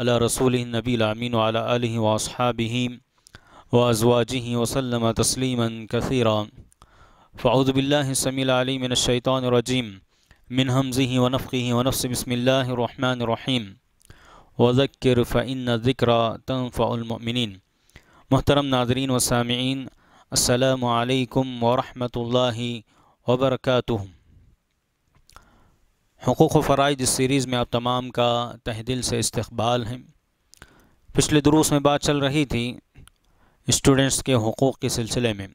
على رسوله النبي الأمين وعلى آله وأصحابه وأزواجه وسلم تسليما كثيرا فأعوذ بالله السميع العليم من الشيطان الرجيم من همزه ونفخه ونفس بسم الله الرحمن الرحيم وذكر فإن الذكرى تنفع المؤمنين محترم ناظرين وسامعين السلام عليكم ورحمة الله وبركاته हकूक़ फ़राइज इस सीरीज़ में आप तमाम का तह दिल से इस्तबाल हैं पिछले दुरूस में बात चल रही थी स्टूडेंट्स के हकूक़ के सिलसिले में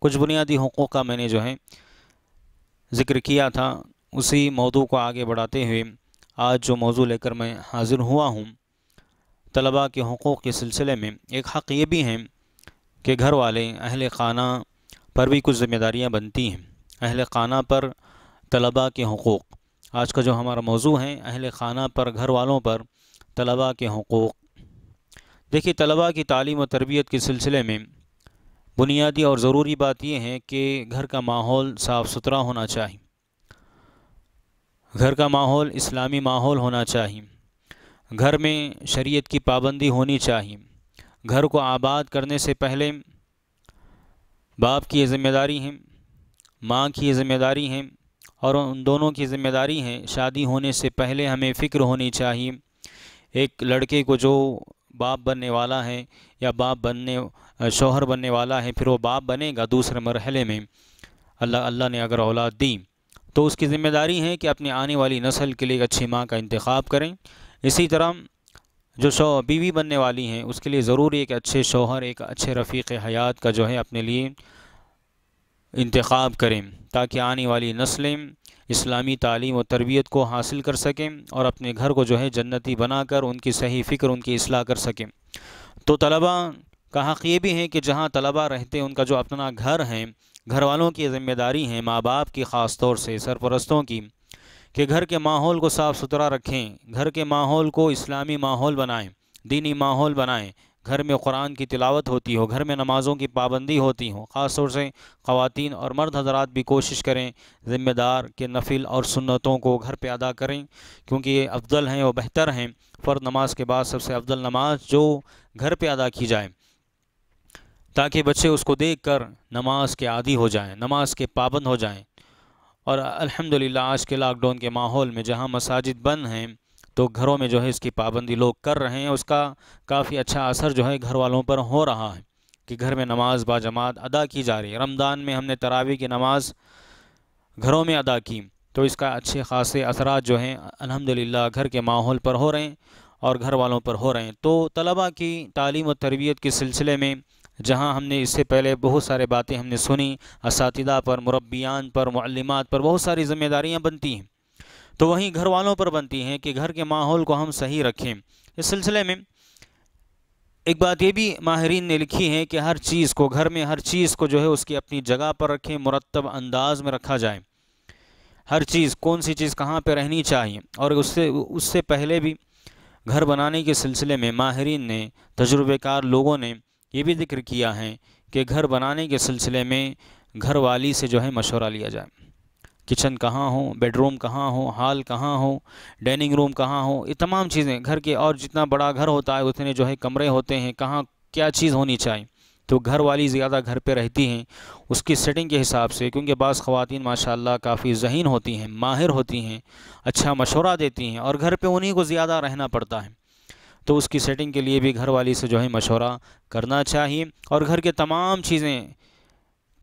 कुछ बुनियादी हकूक़ का मैंने जो है ज़िक्र किया था उसी मौजू को आगे बढ़ाते हुए आज जो मौजू लेकर मैं हाज़िर हुआ हूँ तलबा के हकूक़ के सिलसिले में एक हक़ ये भी हैं कि घर वाले अहल खाना पर भी कुछ ज़िम्मेदारियाँ बनती हैं अहल खाना पर तलबा के हकूक़ आज का जो हमारा मौजू है अहल खाना पर घर वालों पर तलबा के हकूक़ देखिए तलबा की तालीम और तरबियत के सिलसिले में बुनियादी और ज़रूरी बात यह है कि घर का माहौल साफ़ सुथरा होना चाहिए घर का माहौल इस्लामी माहौल होना चाहिए घर में शरीयत की पाबंदी होनी चाहिए घर को आबाद करने से पहले बाप की ज़िम्मेदारी है माँ की ज़िम्मेदारी है और उन दोनों की जिम्मेदारी है शादी होने से पहले हमें फ़िक्र होनी चाहिए एक लड़के को जो बाप बनने वाला है या बाप बनने शोहर बनने वाला है फिर वो बाप बनेगा दूसरे मरहले में अल्लाह अल्लाह ने अगर औलाद दी तो उसकी ज़िम्मेदारी है कि अपनी आने वाली नस्ल के लिए एक अच्छी माँ का इंतखब करें इसी तरह जो शो बीवी बनने वाली हैं उसके लिए ज़रूरी एक अच्छे शोहर एक अच्छे रफ़ीक हयात का जो है अपने लिए इंतखब करें ताकि आने वाली नस्लें इस्लामी तालीम और तरबियत को हासिल कर सकें और अपने घर को जो है जन्नती बनाकर उनकी सही फ़िक्र उनकी असलाह कर सकें तो तलबा का हक़ ये भी है कि जहाँ तलबा रहते उनका जो अपना घर है घर वालों की ज़िम्मेदारी है माँ बाप की ख़ास तौर से सरपरस्तों की कि घर के माहौल को साफ़ सुथरा रखें घर के माहौल को इस्लामी माहौल बनाएँ दीनी माहौल बनाएँ घर में कुरान की तिलावत होती हो घर में नमाज़ों की पाबंदी होती हो ख़ास तौर से ख़वान और मर्द हजरात भी कोशिश करें ज़िम्मेदार के नफिल और सुन्नतों को घर पर अदा करें क्योंकि ये अफजल हैं और बेहतर हैं फ़र्द नमाज के बाद सबसे अफजल नमाज जो घर पर अदा की जाए ताकि बच्चे उसको देख कर नमाज के आदि हो जाएँ नमाज के पाबंद हो जाएँ और अलहमदिल्ला आज के लॉकडाउन के माहौल में जहाँ मसाजिद बंद हैं तो घरों में जो है इसकी पाबंदी लोग कर रहे हैं उसका काफ़ी अच्छा असर जो है घर वालों पर हो रहा है कि घर में नमाज बाजमात अदा की जा रही है रमज़ान में हमने तरावी की नमाज़ घरों में अदा की तो इसका अच्छे खासे असरा जो हैं अलहमदिल्ला घर के माहौल पर हो रहे हैं और घर वालों पर हो रहे हैं तो तलबा की तालीम और तरबियत के सिलसिले में जहां हमने इससे पहले बहुत सारे बातें हमने सुनी इस पर मुरबियान पर मलिमात पर बहुत सारी ज़िम्मेदारियाँ बनती हैं तो वहीं घर वालों पर बनती हैं कि घर के माहौल को हम सही रखें इस सिलसिले में एक बात ये भी माहरीन ने लिखी है कि हर चीज़ को घर में हर चीज़ को जो है उसकी अपनी जगह पर रखें मुरतब अंदाज में रखा जाए हर चीज़ कौन सी चीज़ कहाँ पर रहनी चाहिए और उससे उससे पहले भी घर बनाने के सिलसिले में माहरीन ने तजुर्बेकार लोगों ने ये भी जिक्र किया है कि घर बनाने के सिलसिले में घर वाली से जो है मशवरा लिया जाए किचन कहाँ हो बेडरूम कहाँ हो हॉल कहाँ हो डाइनिंग रूम कहाँ हो ये तमाम चीज़ें घर के और जितना बड़ा घर होता है उतने जो है कमरे होते हैं कहाँ क्या चीज़ होनी चाहिए तो घर वाली ज़्यादा घर पे रहती हैं उसकी सेटिंग के हिसाब से क्योंकि बास खवातीन माशाल्लाह काफ़ी जहन होती हैं माहिर होती हैं अच्छा मशवरा देती हैं और घर पे उन्हीं को ज़्यादा रहना पड़ता है तो उसकी सेटिंग के लिए भी घर वाली से जो है मशवरा करना चाहिए और घर के तमाम चीज़ें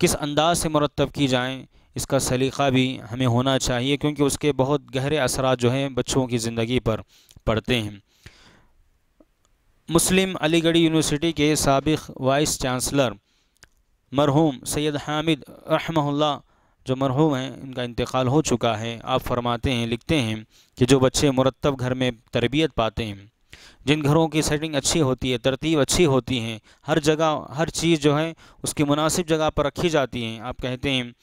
किस अंदाज से मरतब की जाएँ इसका सलीक़ा भी हमें होना चाहिए क्योंकि उसके बहुत गहरे असरा जो हैं बच्चों की ज़िंदगी पर पड़ते हैं मुस्लिम अलीगढ़ यूनिवर्सिटी के सबक वाइस चांसलर मरहूम सैयद हामिद रहमल्ला जो मरहूम हैं इनका इंतकाल हो चुका है आप फरमाते हैं लिखते हैं कि जो बच्चे मुरतब घर में तरबियत पाते हैं जिन घरों की सेटिंग अच्छी होती है तरतीब अच्छी होती है हर जगह हर चीज़ जो है उसकी मुनासिब जगह पर रखी जाती हैं आप कहते हैं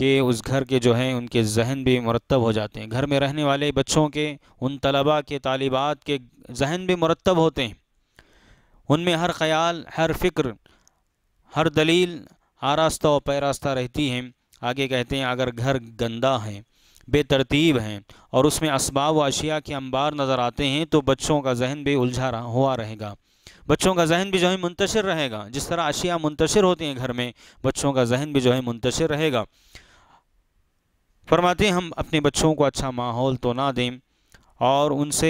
कि उस घर के जो हैं उनके जहन भी मरतब हो जाते हैं घर में रहने वाले बच्चों के उन तलबा के तालिबात के जहन भी मरतब होते हैं उनमें हर ख्याल हर फिक्र हर दलील आरास्ता और पैरास्ता रहती हैं आगे कहते हैं अगर घर गंदा है बेतरतीब हैं और उसमें इसबाब व अशिया के अंबार नज़र आते हैं तो बच्चों का जहन भी उलझा रहा हुआ रहेगा बच्चों का जहन भी जो है मुंतशर रहेगा जिस तरह अशिया मुंतशिर होती हैं घर में बच्चों का जहन भी जो है मुंतशिर रहेगा फरमाते हम अपने बच्चों को अच्छा माहौल तो ना दें और उनसे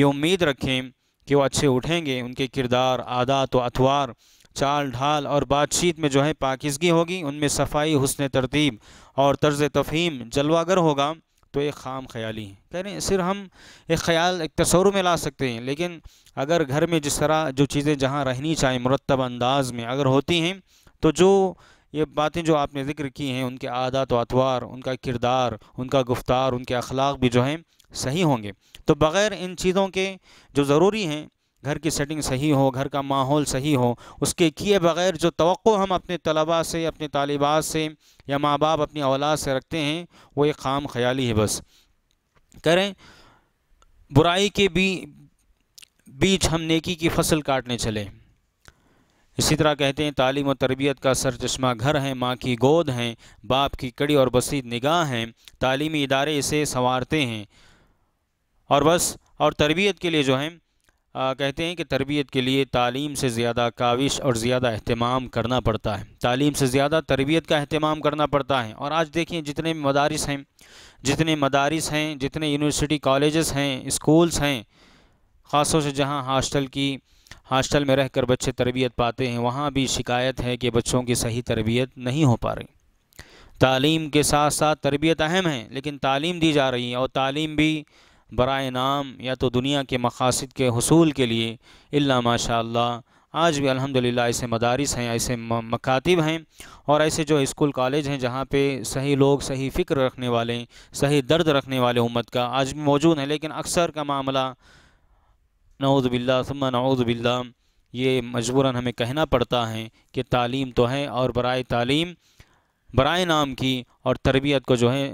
ये उम्मीद रखें कि वो अच्छे उठेंगे उनके किरदार आदात व अतवार चाल ढाल और बातचीत में जो है पाकिजगी होगी उनमें सफाई हसन तरतीब और तर्ज़ तफहीम जलवागर होगा तो एक खाम ख्याली है कह रहे हैं सिर्फ हम एक ख्याल एक तस्वर में ला सकते हैं लेकिन अगर घर में जिस तरह जो चीज़ें जहाँ रहनी चाहिए मुरतब अंदाज में अगर होती हैं तो जो ये बातें जो आपने जिक्र की हैं उनके आदात व अतवार उनका किरदार उनका गुफ्तार उनके अखलाक भी जो हैं सही होंगे तो बग़ैर इन चीज़ों के जो ज़रूरी हैं घर की सेटिंग सही हो घर का माहौल सही हो उसके किए बग़ैर जो तो हम अपने तलबा से अपने तालिबा से या माँ बाप अपनी औलाद से रखते हैं वो एक खाम ख्याली है बस करें बुराई के भी बीच हम नेकी की फसल काटने चले इसी तरह कहते हैं तालीम और तरबियत का चश्मा घर हैं माँ की गोद हैं बाप की कड़ी और बसी निगाह हैं तालीमी इदारे इसे संवारते हैं और बस और तरबियत के लिए जो है आ, कहते हैं कि तरबियत के लिए तालीम से ज़्यादा काविश और ज़्यादा अहतमाम करना पड़ता है तालीम से ज़्यादा तरबियत का अहतमाम करना पड़ता है और आज देखिए जितने मदारस हैं जितने मदारस हैं जितने यूनिवर्सिटी कॉलेजेस हैं स्कूल्स हैं ख़ास से जहाँ हॉस्टल की हॉस्टल में रहकर बच्चे तरबियत पाते हैं वहाँ भी शिकायत है कि बच्चों की सही तरबियत नहीं हो पा रही तालीम के साथ साथ तरबियत अहम है लेकिन तालीम दी जा रही है और तालीम भी बरए नाम या तो दुनिया के मकासद के हसूल के लिए इला माशा आज भी अलहमदिल्ला ऐसे मदारस हैं ऐसे मकातब हैं और ऐसे जो इस्कूल कॉलेज हैं जहाँ पे सही लोग सही फ़िक्र रखने वाले सही दर्द रखने वाले उम्मत का आज भी मौजूद हैं लेकिन अक्सर का मामला नौज़बिल्लासम नौज़बिल्ला ये मजबूरन हमें कहना पड़ता है कि तालीम तो है और बरए तालीम बरए नाम की और तरबियत को जो है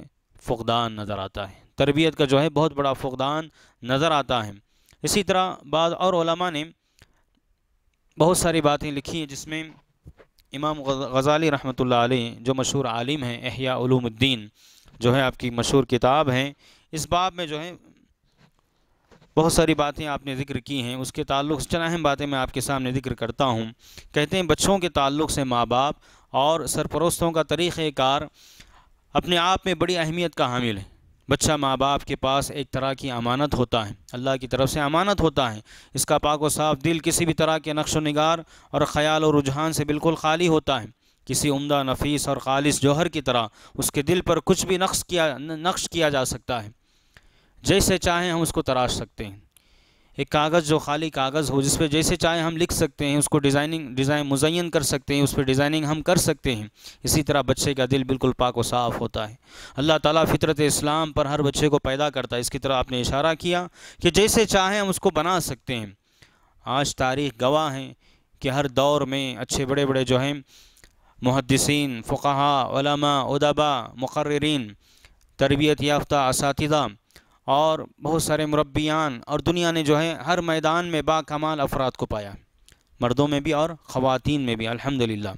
फ़ुदान नज़र आता है तरबियत का जो है बहुत बड़ा फ़ुदान नज़र आता है इसी तरह बाद और ने बहुत सारी बातें लिखी हैं जिसमें इमाम गज़ाली रहमत जो मशहूर आलिम हैं अहियाद्दीन जो है आपकी मशहूर किताब हैं इस बाब में जो है बहुत सारी बातें आपने जिक्र की हैं उसके ताल्लुक से चंद अहम बातें मैं आपके सामने जिक्र करता हूँ कहते हैं बच्चों के ताल्लुक से माँ बाप और सरपरस्तों का तरीक़ार अपने आप में बड़ी अहमियत का हामिल है बच्चा माँ बाप के पास एक तरह की अमानत होता है अल्लाह की तरफ से अमानत होता है इसका पाक व साफ दिल किसी भी तरह के नक्श नगार और ख़्याल और रुझान से बिल्कुल खाली होता है किसी उमदा नफीस और खालिश जौहर की तरह उसके दिल पर कुछ भी नक्श किया नक्श किया जा सकता है जैसे चाहें हम उसको तराश सकते हैं एक कागज़ जो खाली कागज़ हो जिस पर जैसे चाहे हम लिख सकते हैं उसको डिज़ाइनिंग डिज़ाइन मुजैन कर सकते हैं उस पर डिज़ाइनिंग हम कर सकते हैं इसी तरह बच्चे का दिल बिल्कुल पाक व साफ़ होता है अल्लाह ताला फितरत इस्लाम पर हर बच्चे को पैदा करता है इसकी तरह आपने इशारा किया कि जैसे चाहें हम उसको बना सकते हैं आज तारीख गवाह हैं कि हर दौर में अच्छे बड़े बड़े जो हैं मुहदसिन फ़ुहा उदबा मुकर्रीन तरबियत याफ़्त इस और बहुत सारे मुरबियान और दुनिया ने जो है हर मैदान में कमाल अफराद को पाया मर्दों में भी और ख़वान में भी अल्हम्दुलिल्लाह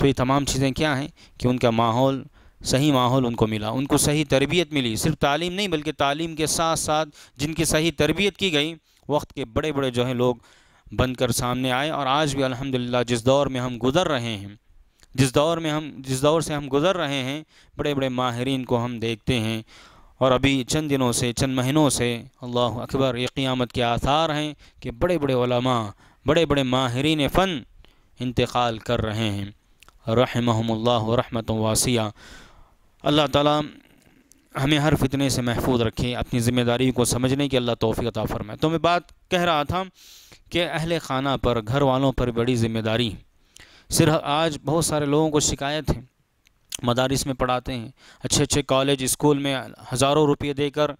तो ये तमाम चीज़ें क्या हैं कि उनका माहौल सही माहौल उनको मिला उनको सही तरबियत मिली सिर्फ तालीम नहीं बल्कि तालीम के साथ साथ जिनकी सही तरबियत की गई वक्त के बड़े बड़े जो हैं लोग बनकर सामने आए और आज भी अलहमदिल्ला जिस दौर में हम गुज़र रहे हैं जिस दौर में हम जिस दौर से हम गुज़र रहे हैं बड़े बड़े माहरीन को हम देखते हैं और अभी चंद दिनों से चंद महीनों से अल्लाह अकबर ये क़ियामत के आसार हैं कि बड़े बड़े ओलमा बड़े बड़े माहरीन फ़न इंतकाल कर रहे हैं रहमहमल्ला रहमत वासिया अल्लाह ताला हमें हर फितने से महफूज रखे अपनी ज़िम्मेदारी को समझने की अल्लाह तोफ़ी अता फ़रमाए तो मैं बात कह रहा था कि अहले खाना पर घर वालों पर बड़ी ज़िम्मेदारी सिर्फ आज बहुत सारे लोगों को शिकायत है मदारस में पढ़ाते हैं अच्छे अच्छे कॉलेज स्कूल में हज़ारों रुपये देकर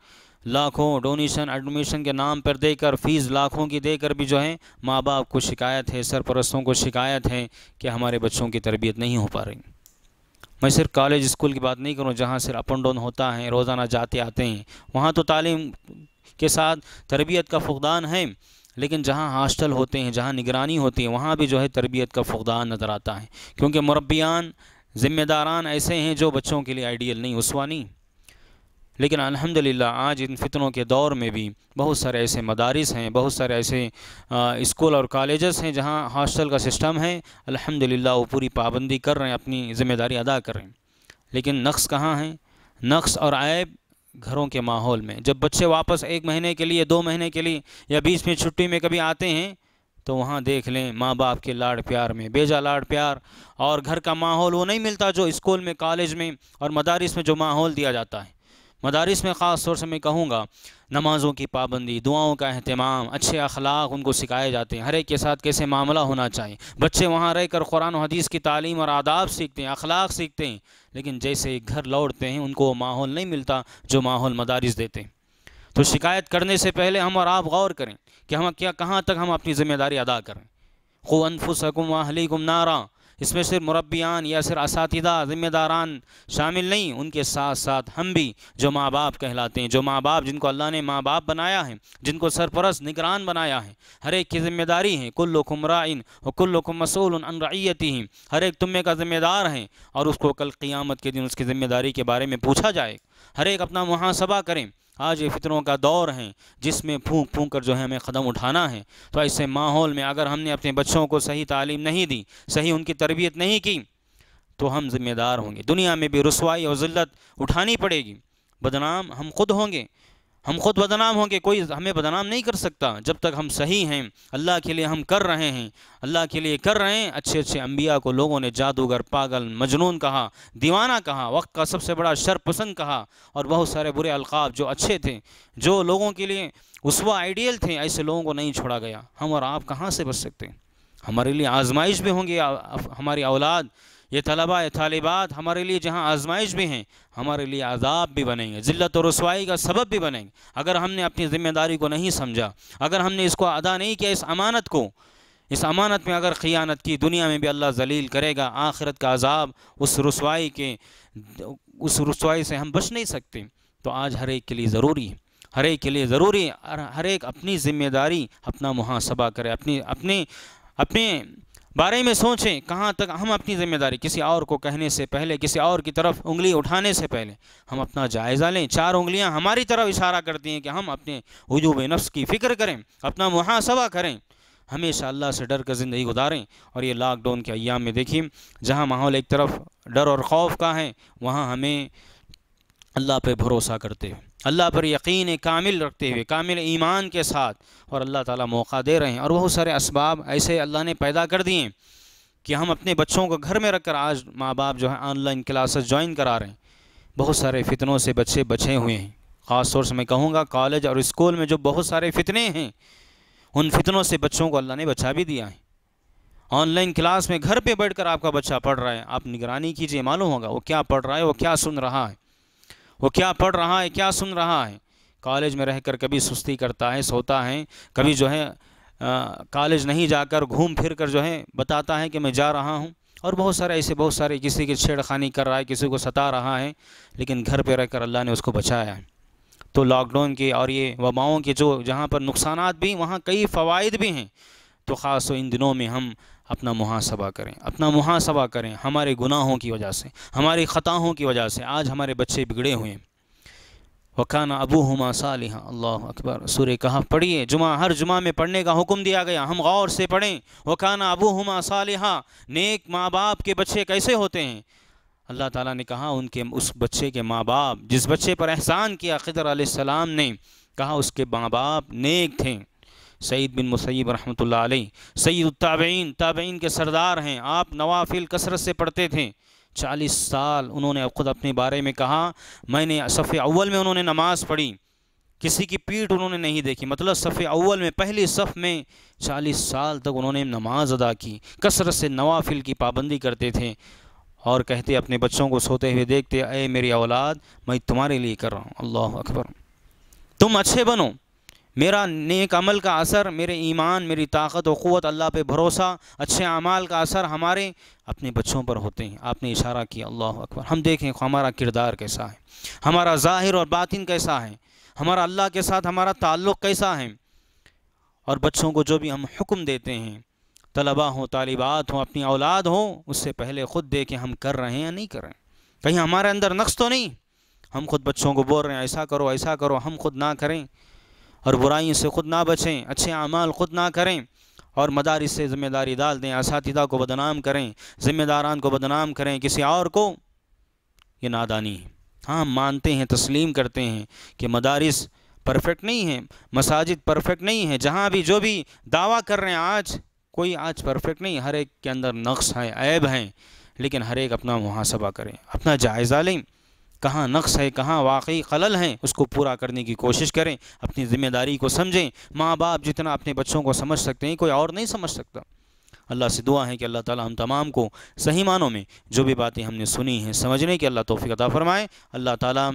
लाखों डोनेशन एडमिशन के नाम पर देकर फ़ीस लाखों की देकर भी जो है माँ बाप को शिकायत है सरपरस्तों को शिकायत है कि हमारे बच्चों की तरबियत नहीं हो पा रही मैं सिर्फ कॉलेज स्कूल की बात नहीं करूँ जहाँ सिर्फ अप एंड डाउन होता है रोज़ाना जाते आते हैं वहाँ तो तालीम के साथ तरबियत का फुकदान है लेकिन जहाँ हॉस्टल होते हैं जहाँ निगरानी होती है वहाँ भी जो है तरबियत का फुकदान नज़र आता है क्योंकि मरबियान ज़िम्मेदारान ऐसे हैं जो बच्चों के लिए आइडियल नहीं उस्वानी लेकिन अल्हम्दुलिल्लाह आज इन फितनों के दौर में भी बहुत सारे ऐसे मदारस हैं बहुत सारे ऐसे स्कूल और कॉलेजेस हैं जहाँ हॉस्टल का सिस्टम है अल्हम्दुलिल्लाह वो पूरी पाबंदी कर रहे हैं अपनी ज़िम्मेदारी अदा कर रहे हैं लेकिन नक्स कहाँ हैं नक्स और ऐब घरों के माहौल में जब बच्चे वापस एक महीने के लिए दो महीने के लिए या बीच में छुट्टी में कभी आते हैं तो वहाँ देख लें माँ बाप के लाड़ प्यार में बेजा लाड़ प्यार और घर का माहौल वो नहीं मिलता जो स्कूल में कॉलेज में और मदारस में जो माहौल दिया जाता है मदारस में ख़ास तौर से मैं कहूँगा नमाज़ों की पाबंदी दुआओं का अहतमाम अच्छे अखलाक उनको सिखाए जाते हैं हर एक के साथ कैसे मामला होना चाहिए बच्चे वहाँ रह कर कुरान हदीस की तालीम और आदाब सीखते हैं अखलाक सीखते हैं लेकिन जैसे घर लौटते हैं उनको वो माहौल नहीं मिलता जो माहौल मदारस देते हैं तो शिकायत करने से पहले हम और आप गौर करें कि हम क्या कहाँ तक हम अपनी ज़िम्मेदारी अदा करें खुअनफुसकुम गुम नारा इसमें सिर्फ मुरबियान या सिर्फ इसातदा ज़िम्मेदारान शामिल नहीं उनके साथ साथ हम भी जो माँ बाप कहलाते हैं जो माँ बाप जिनको अल्लाह ने माँ बाप बनाया है जिनको सरपरस निगरान बनाया है हर एक की ज़िम्मेदारी है कुल राइन और कुल्लुकुम मसूल अन हैं हर एक तुम्हें का ज़िम्मेदार है और उसको कल क़ियामत के दिन उसकी ज़िम्मेदारी के बारे में पूछा जाए हर एक अपना मुहासबा करें आज ये फितरों का दौर है जिसमें फूंक फूंक कर जो है हमें क़दम उठाना है तो ऐसे माहौल में अगर हमने अपने बच्चों को सही तालीम नहीं दी सही उनकी तरबियत नहीं की तो हम ज़िम्मेदार होंगे दुनिया में भी रसवाई और जिल्लत उठानी पड़ेगी बदनाम हम खुद होंगे हम खुद बदनाम होंगे कोई हमें बदनाम नहीं कर सकता जब तक हम सही हैं अल्लाह के लिए हम कर रहे हैं अल्लाह के लिए कर रहे हैं अच्छे अच्छे अम्बिया को लोगों ने जादूगर पागल मजनून कहा दीवाना कहा वक्त का सबसे बड़ा शरपसंद कहा और बहुत सारे बुरे अलकाब जो अच्छे थे जो लोगों के लिए उसवा आइडियल थे ऐसे लोगों को नहीं छोड़ा गया हम और आप कहाँ से बच सकते हैं हमारे लिए आजमाइश भी होंगी हमारी औलाद ये तलबा तालिबात हमारे लिए जहाँ आजमाइश भी हैं हमारे लिए आज़ाब भी बनेंगे ज़िलत और रसवाई का सबब भी बनेंगे अगर हमने अपनी ज़िम्मेदारी को नहीं समझा अगर हमने इसको अदा नहीं किया इस अमानत को इस अमानत में अगर ख़ियानत की दुनिया में भी अल्लाह जलील करेगा आखिरत का अजाब उस रसवाई के उस रसवाई से हम बच नहीं सकते तो आज हर एक के लिए ज़रूरी है हर एक के लिए ज़रूरी हर एक अपनी ज़िम्मेदारी अपना मुहासबा करे अपनी अपने अपने बारे में सोचें कहाँ तक हम अपनी ज़िम्मेदारी किसी और को कहने से पहले किसी और की तरफ उंगली उठाने से पहले हम अपना जायज़ा लें चार उंगलियाँ हमारी तरफ इशारा करती हैं कि हम अपने वजूब नफ्स की फ़िक्र करें अपना मुहासबा करें हमेशा अल्लाह से डर कर ज़िंदगी गुजारें और ये लॉकडाउन के अयाम में देखिए जहाँ माहौल एक तरफ डर और खौफ का है वहाँ हमें अल्लाह पर भरोसा करते हैं अल्लाह पर यकीन कामिल रखते हुए कामिल ईमान के साथ और अल्लाह ताला मौका दे रहे हैं और बहुत सारे इसबाब ऐसे अल्लाह ने पैदा कर दिए कि हम अपने बच्चों को घर में रखकर आज माँ बाप जो है ऑनलाइन क्लासेस ज्वाइन करा रहे हैं बहुत सारे फितनों से बच्चे बचे हुए हैं ख़ास तौर से मैं कहूँगा कॉलेज और इस्कूल में जो बहुत सारे फितने हैं उन फितनों से बच्चों को अल्लाह ने बचा भी दिया है ऑनलाइन क्लास में घर पर बैठ आपका बच्चा पढ़ रहा है आप निगरानी कीजिए मालूम होगा वो क्या पढ़ रहा है वो क्या सुन रहा है वो क्या पढ़ रहा है क्या सुन रहा है कॉलेज में रहकर कभी सुस्ती करता है सोता है कभी जो है कॉलेज नहीं जाकर घूम फिर कर जो है बताता है कि मैं जा रहा हूँ और बहुत सारे ऐसे बहुत सारे किसी की छेड़खानी कर रहा है किसी को सता रहा है लेकिन घर पर रहकर अल्लाह ने उसको बचाया है तो लॉकडाउन के और ये वबाओं के जो जहाँ पर नुकसान भी वहाँ कई फ़वाद भी हैं तो ख़ास इन दिनों में हम अपना मुहासबा करें अपना मुहासबा करें हमारे गुनाहों की वजह से हमारी ख़ताहों की वजह से आज हमारे बच्चे बिगड़े हुए हैं वकाना अबू हम सालिहा अल्लाह अकबर सुर कहा पढ़िए जुमा हर जुमा में पढ़ने का हुक्म दिया गया हम गौर से पढ़ें वकाना अबू हमा सालिहा नेक माँ बाप के बच्चे कैसे होते हैं अल्लाह ताला ने कहा उनके उस बच्चे के माँ बाप जिस बच्चे पर एहसान किया खिदर आसमाम ने कहा उसके माँ बाप नेक थे सईद बिन मुसैब रहमत आई सईद ताबेन के सरदार हैं आप नवाफिल कसरत से पढ़ते थे चालीस साल उन्होंने खुद अपने बारे में कहा मैंने सफ़े अव्वल में उन्होंने नमाज़ पढ़ी किसी की पीठ उन्होंने नहीं देखी मतलब सफ़े अव्वल में पहली सफ़ में चालीस साल तक उन्होंने नमाज़ अदा की कसरत से नवाफिल की पाबंदी करते थे और कहते अपने बच्चों को सोते हुए देखते अय मेरी औलाद मैं तुम्हारे लिए कर रहा हूँ अल्लाह अकबर तुम अच्छे बनो मेरा नेक अमल का असर मेरे ईमान मेरी ताकत और क़वत अल्लाह पे भरोसा अच्छे अमाल का असर हमारे अपने बच्चों पर होते हैं आपने इशारा किया अल्लाह अकबर हम देखें हमारा किरदार कैसा है हमारा ज़ाहिर और बातिन कैसा है हमारा अल्लाह के साथ हमारा ताल्लुक़ कैसा है और बच्चों को जो भी हम हुक्म देते हैं तलबा हों तालिबात हों अपनी औलाद हों उससे पहले ख़ुद देखें हम कर रहे हैं या नहीं कर रहे हैं कहीं हमारे अंदर नक्श तो नहीं हम खुद बच्चों को बोल रहे हैं ऐसा करो ऐसा करो हम खुद ना करें और बुराइयों से ख़ुद ना बचें अच्छे अमाल ख़ुद ना करें और मदारस से ज़िम्मेदारी डाल दें इस को बदनाम करें ज़िम्मेदारान को बदनाम करें किसी और को ये नादानी है हाँ मानते हैं तस्लीम करते हैं कि मदारस परफेक्ट नहीं हैं मसाजिद परफेक्ट नहीं हैं जहाँ भी जो भी दावा कर रहे हैं आज कोई आज परफेक्ट नहीं हर एक के अंदर नक्श है ऐब हैं लेकिन हर एक अपना मुहासबा करें अपना जायज़ा लें कहाँ नक्श है कहाँ वाकई खलल हैं उसको पूरा करने की कोशिश करें अपनी ज़िम्मेदारी को समझें माँ बाप जितना अपने बच्चों को समझ सकते हैं कोई और नहीं समझ सकता अल्लाह से दुआ है कि अल्लाह ताला हम तमाम को सही मानों में जो भी बातें हमने सुनी हैं समझने की अल्लाह तोफ़ी अदा फरमाएँ अल्लाह ताला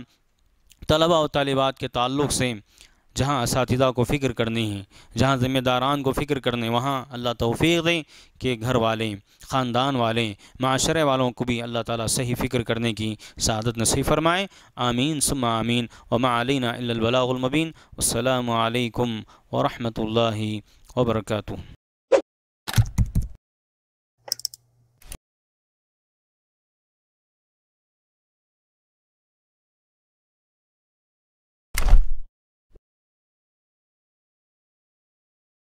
तलबा और तालिबात के ताल्लुक से जहाँ इस को फ़िक्र करनी है जहाँ ज़िम्मेदारान को फ़िक्र करने वहाँ अल्लाह तोफ़ी दें कि घर वाले ख़ानदान वाले माशरे वालों को भी अल्लाह ताला सही फ़िक्र करने की सदत नसी फरमाए आमीन सुम आमीन वमालीना अलबलामबीन असलकम वरहमल वर्का